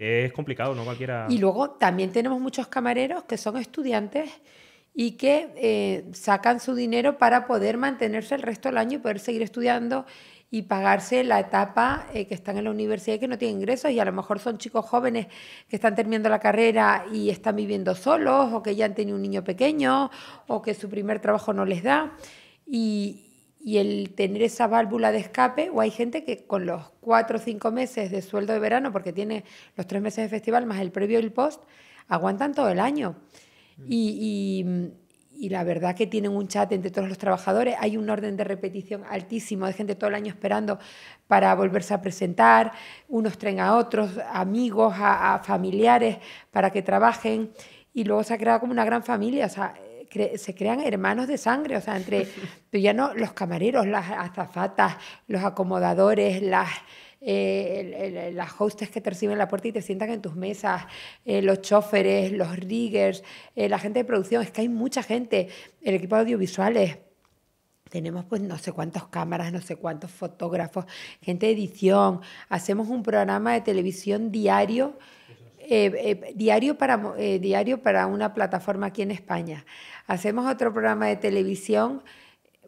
es complicado, no cualquiera. Y luego también tenemos muchos camareros que son estudiantes y que eh, sacan su dinero para poder mantenerse el resto del año y poder seguir estudiando y pagarse la etapa eh, que están en la universidad y que no tienen ingresos y a lo mejor son chicos jóvenes que están terminando la carrera y están viviendo solos o que ya han tenido un niño pequeño o que su primer trabajo no les da. Y, y el tener esa válvula de escape, o hay gente que con los cuatro o cinco meses de sueldo de verano, porque tiene los tres meses de festival más el previo y el post, aguantan todo el año. Mm. Y, la verdad que tienen un chat entre todos los trabajadores, hay un orden de repetición altísimo, de gente todo el año esperando para volverse a presentar, unos traen a otros, amigos, a, a familiares, para que trabajen, y luego se ha creado como una gran familia. O sea, se crean hermanos de sangre, o sea, entre ya no, los camareros, las azafatas, los acomodadores, las... Eh, las hostes que te reciben la puerta y te sientan en tus mesas, eh, los choferes, los riggers, eh, la gente de producción, es que hay mucha gente, el equipo de audiovisuales. Tenemos pues no sé cuántas cámaras, no sé cuántos fotógrafos, gente de edición. Hacemos un programa de televisión diario eh, eh, diario, para, eh, diario para una plataforma aquí en España. Hacemos otro programa de televisión.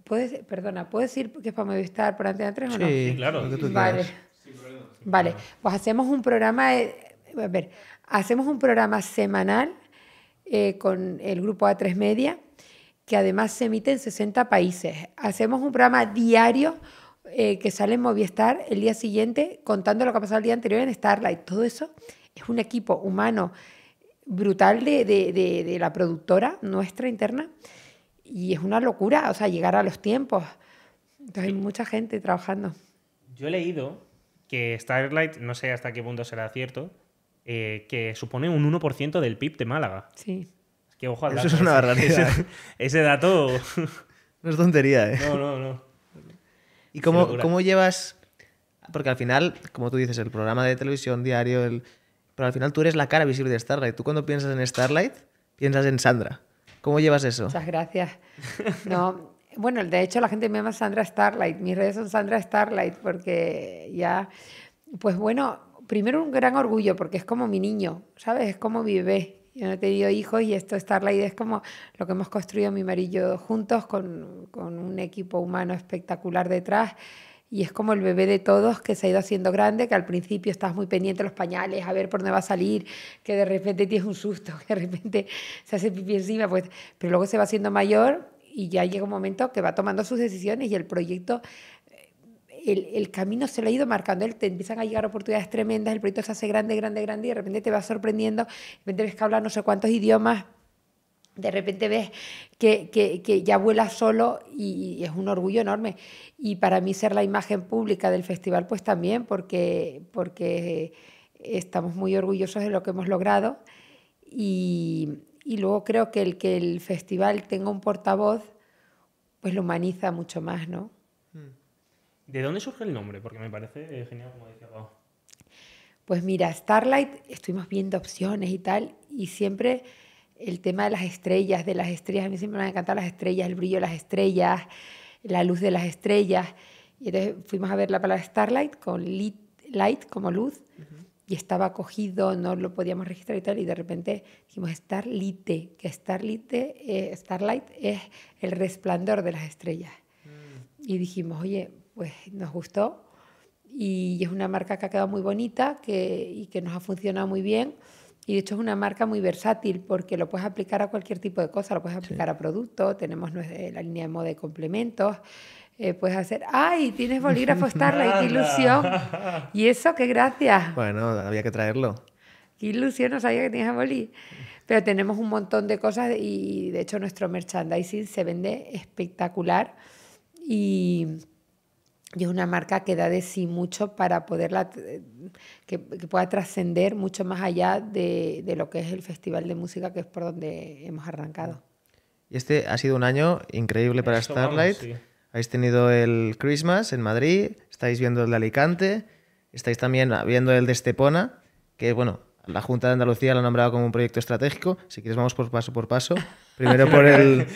¿Puedes, perdona, ¿puedes decir que es para Movistar por Antena 3 o no? Sí, claro. vale. vale, pues hacemos un programa, de, a ver, hacemos un programa semanal con el grupo A3 Media, que además se emite en 60 países. Hacemos un programa diario que sale en Movistar el día siguiente contando lo que ha pasado el día anterior en Starlight. Todo eso es un equipo humano brutal de, la productora nuestra interna y es una locura, o sea, llegar a los tiempos. Entonces hay mucha gente trabajando. Yo he leído que Starlight, no sé hasta qué punto será cierto, eh, que supone un 1% del PIB de Málaga. Sí. que ojo Eso es una barbaridad. Ese, dato... no es tontería, ¿eh? No, no, no. ¿Y cómo, cómo llevas...? Porque al final, como tú dices, el programa de televisión diario, el pero al final tú eres la cara visible de Starlight. Tú cuando piensas en Starlight, piensas en Sandra. ¿Cómo llevas eso? Muchas gracias. No, bueno, de hecho la gente me llama Sandra Starlight. Mis redes son Sandra Starlight porque ya, pues bueno, primero un gran orgullo porque es como mi niño, ¿sabes? Es como mi Yo no he tenido hijos y esto Starlight es como lo que hemos construido mi marido juntos con, con un equipo humano espectacular detrás y es como el bebé de todos que se ha ido haciendo grande, que al principio estás muy pendiente de los pañales, a ver por dónde va a salir, que de repente tienes un susto, que de repente se hace pipí encima, pues, pero luego se va haciendo mayor y ya llega un momento que va tomando sus decisiones y el proyecto eh, el, camino se le ha ido marcando, él te empiezan a llegar oportunidades tremendas, el proyecto se hace grande, grande, grande y de repente te va sorprendiendo, de repente ves que hablar no sé cuántos idiomas, de repente ves que, que, que, ya vuela solo y, es un orgullo enorme. Y para mí ser la imagen pública del festival, pues también, porque, porque estamos muy orgullosos de lo que hemos logrado. Y, y luego creo que el que el festival tenga un portavoz, pues lo humaniza mucho más, ¿no? Hmm. ¿De dónde surge el nombre? Porque me parece eh, genial, como decía Pues mira, Starlight, estuvimos viendo opciones y tal, y siempre el tema de las estrellas, de las estrellas, a mí siempre me han encantado las estrellas, el brillo de las estrellas, la luz de las estrellas. Y entonces fuimos a ver la palabra Starlight con light como luz y estaba cogido, no lo podíamos registrar y tal. Y de repente dijimos Starlite, que Starlite, eh, Starlight es el resplandor de las estrellas. Mm. Y dijimos, oye, pues nos gustó y es una marca que ha quedado muy bonita y que nos ha funcionado muy bien. Y de hecho es una marca muy versátil porque lo puedes aplicar a cualquier tipo de cosa, lo puedes aplicar a producto, tenemos eh, la línea de moda de complementos, eh, puedes hacer, ¡ay, tienes bolígrafo Starlight! ¡Qué ilusión! ¿Y eso qué gracias? Bueno, había que traerlo. ¡Qué ilusión! No sabía que tenías bolí Pero tenemos un montón de cosas y de hecho nuestro merchandising se vende espectacular y y es una marca que da de sí mucho para poderla eh, que, pueda trascender mucho más allá de, lo que es el festival de música que es por donde hemos arrancado y este ha sido un año increíble para Starlight habéis tenido el Christmas en Madrid estáis viendo el de Alicante estáis también viendo el de Estepona que bueno la Junta de Andalucía lo ha nombrado como un proyecto estratégico. Si quieres, vamos por paso por paso. Primero por el,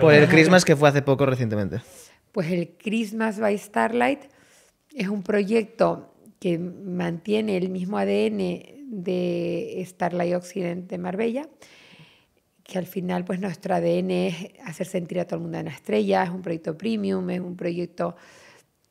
por el Christmas, que fue hace poco recientemente pues el Christmas by Starlight es un proyecto que mantiene el mismo ADN de Starlight Occidente Marbella, que al final pues nuestro ADN es hacer sentir a todo el mundo una estrella, es un proyecto premium, es un proyecto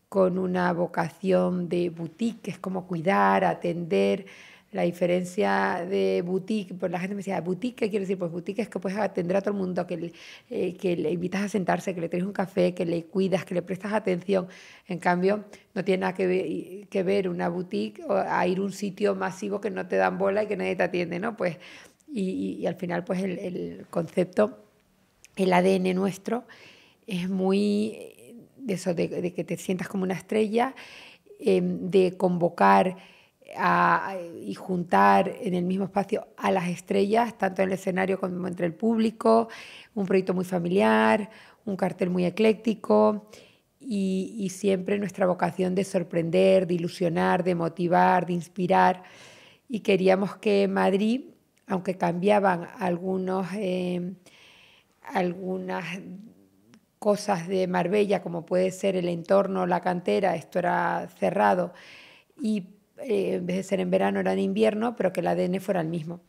con una vocación de boutique, es como cuidar, atender, la diferencia de boutique, pues la gente me decía, boutique, ¿qué quiere decir? Pues boutique es que puedes atender a todo el mundo, que le, eh, que le invitas a sentarse, que le traes un café, que le cuidas, que le prestas atención. En cambio, no tiene nada que, ver una boutique o a ir a un sitio masivo que no te dan bola y que nadie te atiende, ¿no? Pues, y, al final, pues el, concepto, el ADN nuestro es muy eh, de eso, de, que te sientas como una estrella, em, de convocar y juntar en el mismo espacio a las estrellas, tanto en el escenario como entre el público, un proyecto muy familiar, un cartel muy ecléctico y, siempre nuestra vocación de sorprender, de ilusionar, de motivar, de inspirar. Y queríamos que Madrid, aunque cambiaban algunos, eh, algunas cosas de Marbella, como puede ser el entorno, la cantera, esto era cerrado, y eh, en vez de ser en verano era en invierno, pero que el ADN fuera el mismo.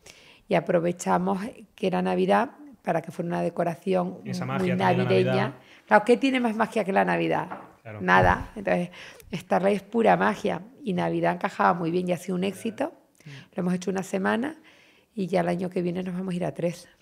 Y aprovechamos que era Navidad para que fuera una decoración muy navideña. Claro, ¿qué tiene más magia que la Navidad? Nada. Entonces, Starlight es pura magia y Navidad encajaba muy bien y ha sido un éxito. Lo hemos hecho una semana y ya el año que viene nos vamos a ir a tres.